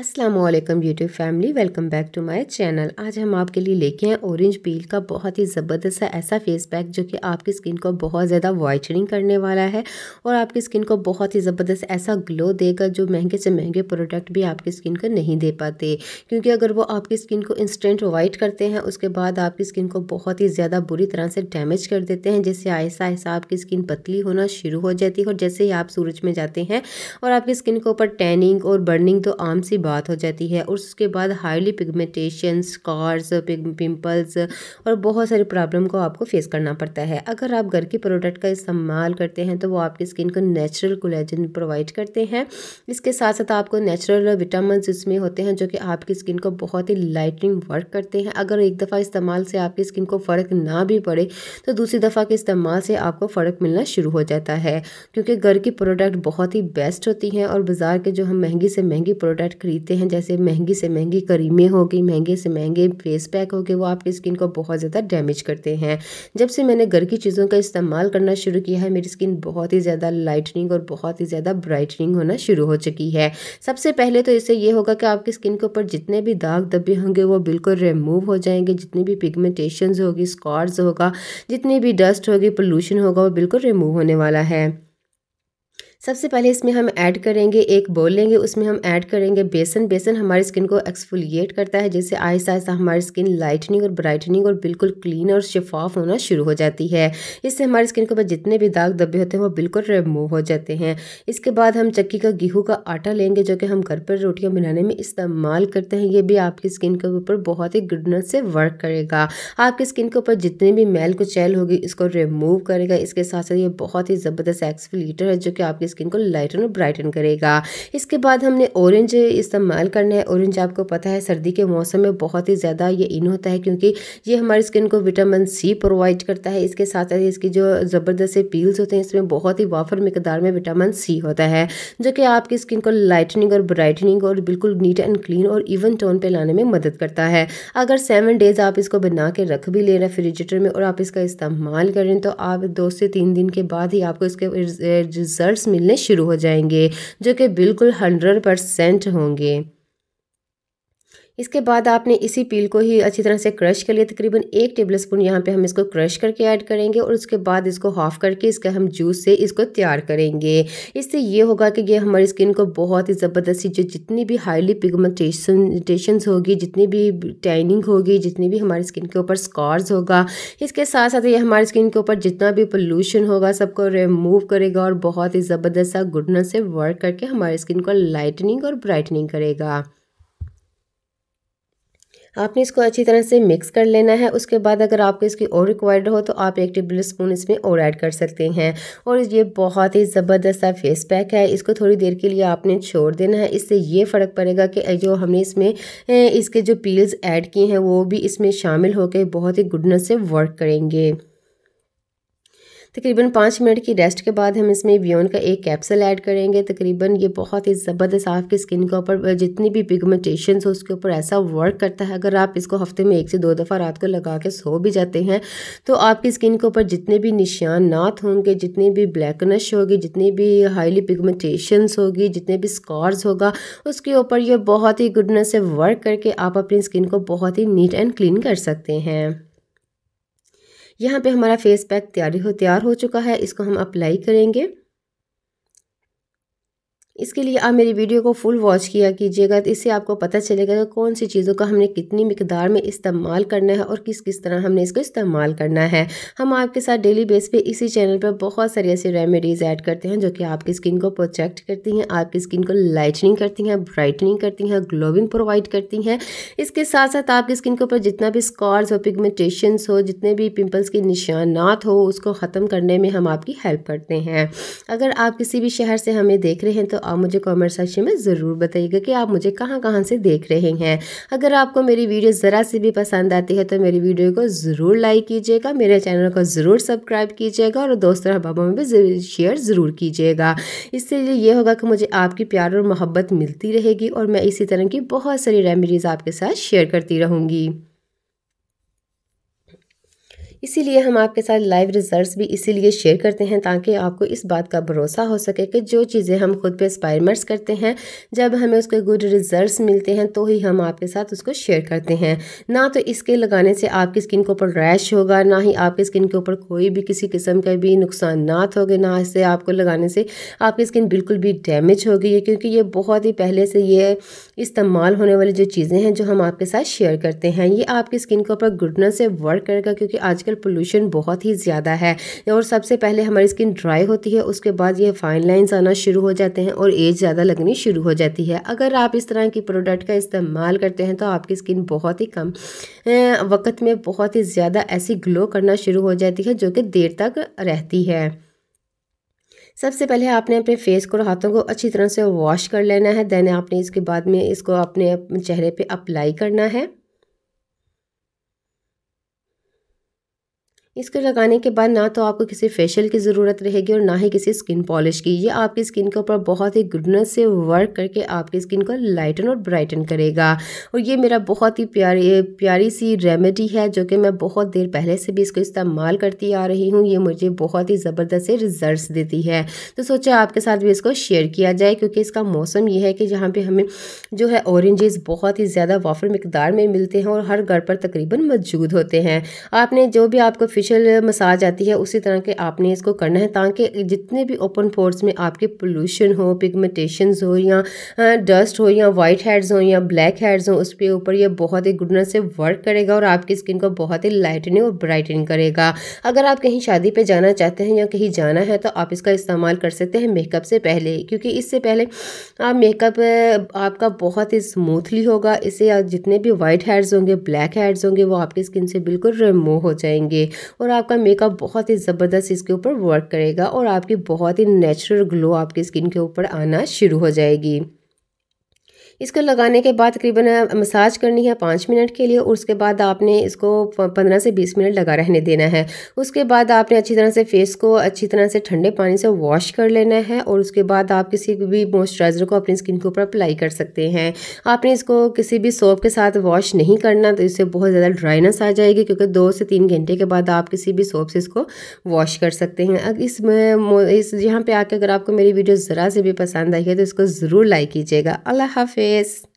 Aslam beauty YouTube family welcome back to my channel आज हम आपके लिए लेके हैं ऑरेंज पील का बहुत ही ज़बरदस्त सा ऐसा फेस पैक जो कि आपकी स्किन को बहुत ज़्यादा वाइटनिंग करने वाला है और आपकी स्किन को बहुत ही ज़बरदस्त ऐसा ग्लो देगा जो महंगे से महंगे प्रोडक्ट भी आपकी स्किन को नहीं दे पाते क्योंकि अगर वो आपकी स्किन को इंस्टेंट वाइट करते हैं उसके बाद आपकी स्किन को बहुत ही ज़्यादा बुरी तरह से डैमेज कर देते हैं जिससे आहिस्ता आहिस्ता आपकी स्किन पतली होना शुरू हो जाती है और जैसे ही आप सूरज में जाते हैं और आपकी स्किन के ऊपर टैनिंग और बर्निंग तो आम सी बात हो जाती है और उसके बाद हाईली पिगमेंटेशन स्कॉर्स पिम्पल्स और बहुत सारी प्रॉब्लम को आपको फेस करना पड़ता है अगर आप घर के प्रोडक्ट का इस्तेमाल करते हैं तो वो आपकी स्किन को नेचुरल कोलेजन प्रोवाइड करते हैं इसके साथ साथ आपको नेचुरल विटामिन इसमें होते हैं जो कि आपकी स्किन को बहुत ही लाइटनिंग वर्क करते हैं अगर एक दफ़ा इस्तेमाल से आपकी स्किन को फ़र्क ना भी पड़े तो दूसरी दफ़ा के इस्तेमाल से आपको फ़र्क मिलना शुरू हो जाता है क्योंकि घर की प्रोडक्ट बहुत ही बेस्ट होती हैं और बाज़ार के जो हम महंगी से महंगी प्रोडक्ट खरीद खरीदते हैं जैसे महंगी से महंगी करीमें हो गई महंगे से महंगे फेस पैक हो गए वो आपकी स्किन को बहुत ज़्यादा डैमेज करते हैं जब से मैंने घर की चीज़ों का इस्तेमाल करना शुरू किया है मेरी स्किन बहुत ही ज़्यादा लाइटनिंग और बहुत ही ज़्यादा ब्राइटनिंग होना शुरू हो चुकी है सबसे पहले तो इससे ये होगा कि आपकी स्किन के ऊपर जितने भी दाग धब्बे होंगे वो बिल्कुल रिमूव हो जाएंगे जितनी भी पिगमेंटेशन होगी स्कॉर्स होगा जितनी भी डस्ट होगी पोल्यूशन होगा वो बिल्कुल रिमूव होने वाला है सबसे पहले इसमें हम ऐड करेंगे एक बोल लेंगे उसमें हम ऐड करेंगे बेसन बेसन हमारी स्किन को एक्सफोलिएट करता है जिससे आहिस्ता आहिस्ता हमारी स्किन लाइटनिंग और ब्राइटनिंग और बिल्कुल क्लीन और शफाफ होना शुरू हो जाती है इससे हमारी स्किन के ऊपर जितने भी दाग धब्बे होते हैं वो बिल्कुल रिमूव हो जाते हैं इसके बाद हम चक्की का गेहूँ का आटा लेंगे जो कि हम घर पर रोटियाँ बनाने में इस्तेमाल करते हैं ये भी आपकी स्किन के ऊपर बहुत ही गुडनेस से वर्क करेगा आपकी स्किन के ऊपर जितनी भी मैल कुचैल होगी इसको रिमूव करेगा इसके साथ साथ ये बहुत ही ज़बरदस्त एक्सफोलिएटर है जो कि आपकी स्किन को लाइटन और ब्राइटन करेगा इसके बाद हमने ऑरेंज इस्तेमाल करना है ऑरेंज आपको पता है सर्दी के मौसम में बहुत ही ज़्यादा ये इन होता है क्योंकि ये हमारी स्किन को विटामिन सी प्रोवाइड करता है इसके साथ साथ इसकी जो ज़बरदस्त पील्स होते हैं इसमें बहुत ही वाफर मकदार में विटामिन सी होता है जो कि आपकी स्किन को लाइटनिंग और ब्राइटनिंग और बिल्कुल नीट एंड क्लीन और इवन टोन पे लाने में मदद करता है अगर सेवन डेज़ आप इसको बना के रख भी ले रेफ्रिजरेटर में और आप इसका इस्तेमाल करें तो आप दो से तीन दिन के बाद ही आपको इसके रिजल्ट मिल मिलने शुरू हो जाएंगे जो कि बिल्कुल हंड्रेड परसेंट होंगे इसके बाद आपने इसी पील को ही अच्छी तरह से क्रश कर लिया तकरीबन एक टेबल स्पून यहाँ पर हम इसको क्रश करके ऐड करेंगे और उसके बाद इसको हाफ करके इसका हम जूस से इसको तैयार करेंगे इससे ये होगा कि ये हमारी स्किन को बहुत ही ज़बरदस्ती जो जितनी भी हाईली पिगमेंटेशन होगी जितनी भी टैनिंग होगी जितनी भी हमारी स्किन के ऊपर स्कॉर्स होगा इसके साथ साथ ये हमारी स्किन के ऊपर जितना भी पोल्यूशन होगा सबको रिमूव करेगा और बहुत ही ज़बरदस्त सा गुडनेस से वर्क करके हमारी स्किन को लाइटनिंग और ब्राइटनिंग करेगा आपने इसको अच्छी तरह से मिक्स कर लेना है उसके बाद अगर आपको इसकी और रिक्वायर्ड हो तो आप एक टेबल स्पून इसमें और ऐड कर सकते हैं और ये बहुत ही ज़बरदस्त सा फेस पैक है इसको थोड़ी देर के लिए आपने छोड़ देना है इससे ये फ़र्क पड़ेगा कि जो हमने इसमें इसके जो पील्स ऐड किए हैं वो भी इसमें शामिल होकर बहुत ही गुडनेस से वर्क करेंगे तकरीबन पाँच मिनट की रेस्ट के बाद हम इसमें बियन का एक कैप्सल ऐड करेंगे तकरीबन ये बहुत ही ज़बरदस्त आपकी स्किन के ऊपर जितनी भी पिगमेंटेशन हो उसके ऊपर ऐसा वर्क करता है अगर आप इसको हफ्ते में एक से दो दफ़ा रात को लगा के सो भी जाते हैं तो आपकी स्किन के ऊपर जितने भी निशानात होंगे जितनी भी ब्लैकनेश होगी जितनी भी हाईली पिगमेंटेशन होगी जितने भी स्कॉर्स होगा उसके ऊपर ये बहुत ही गुडनेस से वर्क करके आप अपनी स्किन को बहुत ही नीट एंड क्लीन कर सकते हैं यहाँ पे हमारा फेस पैक तैयारी हो तैयार हो चुका है इसको हम अप्लाई करेंगे इसके लिए आप मेरी वीडियो को फुल वॉच किया कीजिएगा तो इससे आपको पता चलेगा कि कौन सी चीज़ों का हमने कितनी मकदार में इस्तेमाल करना है और किस किस तरह हमने इसको इस्तेमाल करना है हम आपके साथ डेली बेस पे इसी चैनल पर बहुत सारी ऐसी रेमेडीज़ ऐड करते हैं जो कि आपकी स्किन को प्रोटेक्ट करती हैं आपकी स्किन को लाइटनिंग करती हैं ब्राइटनिंग करती हैं ग्लोविंग प्रोवाइड करती हैं इसके साथ साथ आपकी स्किन के ऊपर जितना भी स्कॉर्स हो पिगमेंटेशंस हो जितने भी पिम्पल्स के निशानात हो उसको ख़त्म करने में हम आपकी हेल्प करते हैं अगर आप किसी भी शहर से हमें देख रहे हैं तो और मुझे कमेंट सेक्शन में ज़रूर बताइएगा कि आप मुझे कहाँ कहाँ से देख रहे हैं अगर आपको मेरी वीडियो ज़रा सी भी पसंद आती है तो मेरी वीडियो को ज़रूर लाइक कीजिएगा मेरे चैनल को ज़रूर सब्सक्राइब कीजिएगा और दोस्तों अहबाबों में भी शेयर ज़रूर कीजिएगा इससे ये होगा कि मुझे आपकी प्यार और मोहब्बत मिलती रहेगी और मैं इसी तरह की बहुत सारी रेमिडीज़ आपके साथ शेयर करती रहूँगी इसीलिए हम आपके साथ लाइव रिजल्ट्स भी इसीलिए शेयर करते हैं ताकि आपको इस बात का भरोसा हो सके कि जो चीज़ें हम खुद पे एक्सपायरमेंट्स करते हैं जब हमें उसके गुड रिजल्ट्स मिलते हैं तो ही हम आपके साथ उसको शेयर करते हैं ना तो इसके लगाने से आपकी स्किन के ऊपर रैश होगा ना ही आपकी स्किन के ऊपर कोई भी किसी किस्म के भी नुकसान हो गए ना इससे आपको लगाने से आपकी स्किन बिल्कुल भी डैमेज हो गई है क्योंकि ये बहुत ही पहले से ये इस्तेमाल होने वाली जो चीज़ें हैं जो हम आपके साथ शेयर करते हैं ये आपकी स्किन के ऊपर गुडनेस से वर्क करेगा क्योंकि आजकल पर पोल्यूशन बहुत ही ज़्यादा है और सबसे पहले हमारी स्किन ड्राई होती है उसके बाद ये फाइन लाइन्स आना शुरू हो जाते हैं और एज ज़्यादा लगनी शुरू हो जाती है अगर आप इस तरह की प्रोडक्ट का इस्तेमाल करते हैं तो आपकी स्किन बहुत ही कम वक्त में बहुत ही ज़्यादा ऐसी ग्लो करना शुरू हो जाती है जो कि देर तक रहती है सबसे पहले आपने अपने फेस को और हाथों को अच्छी तरह से वॉश कर लेना है देन आपने इसके बाद में इसको अपने चेहरे पे अप्लाई करना है इसको लगाने के बाद ना तो आपको किसी फेशियल की ज़रूरत रहेगी और ना ही किसी स्किन पॉलिश की ये आपकी स्किन के ऊपर बहुत ही गुडनेस से वर्क करके आपकी स्किन को लाइटन और ब्राइटन करेगा और ये मेरा बहुत ही प्यारी प्यारी सी रेमेडी है जो कि मैं बहुत देर पहले से भी इसको इस्तेमाल करती आ रही हूँ ये मुझे बहुत ही ज़बरदस्त रिजल्ट देती है तो सोचा आपके साथ भी इसको शेयर किया जाए क्योंकि इसका मौसम ये है कि जहाँ पर हमें जो है औरेंजेस बहुत ही ज़्यादा वाफर मकदार में मिलते हैं और हर घर पर तकरीबन मौजूद होते हैं आपने जो भी आपको फेशियल मसाज आती है उसी तरह के आपने इसको करना है ताकि जितने भी ओपन फोर्स में आपके पोल्यूशन हो पिगमेंटेशन हो या डस्ट हो या वाइट हेड्स हो या ब्लैक हेड्स हो उसके ऊपर ये बहुत ही गुडनेस से वर्क करेगा और आपकी स्किन को बहुत ही लाइटनिंग और ब्राइटनिंग करेगा अगर आप कहीं शादी पर जाना चाहते हैं या कहीं जाना है तो आप इसका इस्तेमाल कर सकते हैं मेकअप से पहले क्योंकि इससे पहले आप मेकअप आपका बहुत ही स्मूथली होगा इससे जितने भी वाइट हेड्स होंगे ब्लैक हेड्स होंगे वो आपकी स्किन से बिल्कुल रिमूव हो जाएंगे और आपका मेकअप बहुत ही ज़बरदस्त इसके ऊपर वर्क करेगा और आपकी बहुत ही नेचुरल ग्लो आपकी स्किन के ऊपर आना शुरू हो जाएगी इसको लगाने के बाद तकरीबन मसाज करनी है पाँच मिनट के लिए और उसके बाद आपने इसको पंद्रह से बीस मिनट लगा रहने देना है उसके बाद आपने अच्छी तरह से फेस को अच्छी तरह से ठंडे पानी से वॉश कर लेना है और उसके बाद आप किसी भी मॉइस्चराइज़र को अपनी स्किन के ऊपर अप्लाई कर सकते हैं आपने इसको किसी भी सोप के साथ वॉश नहीं करना तो इससे बहुत ज़्यादा ड्राइनेस आ जाएगी क्योंकि दो से तीन घंटे के बाद आप किसी भी सोप से इसको वॉश कर सकते हैं अब इस यहाँ पर आके अगर आपको मेरी वीडियो ज़रा से भी पसंद आई है तो इसको ज़रूर लाइक कीजिएगा अल्लाह हाफि space.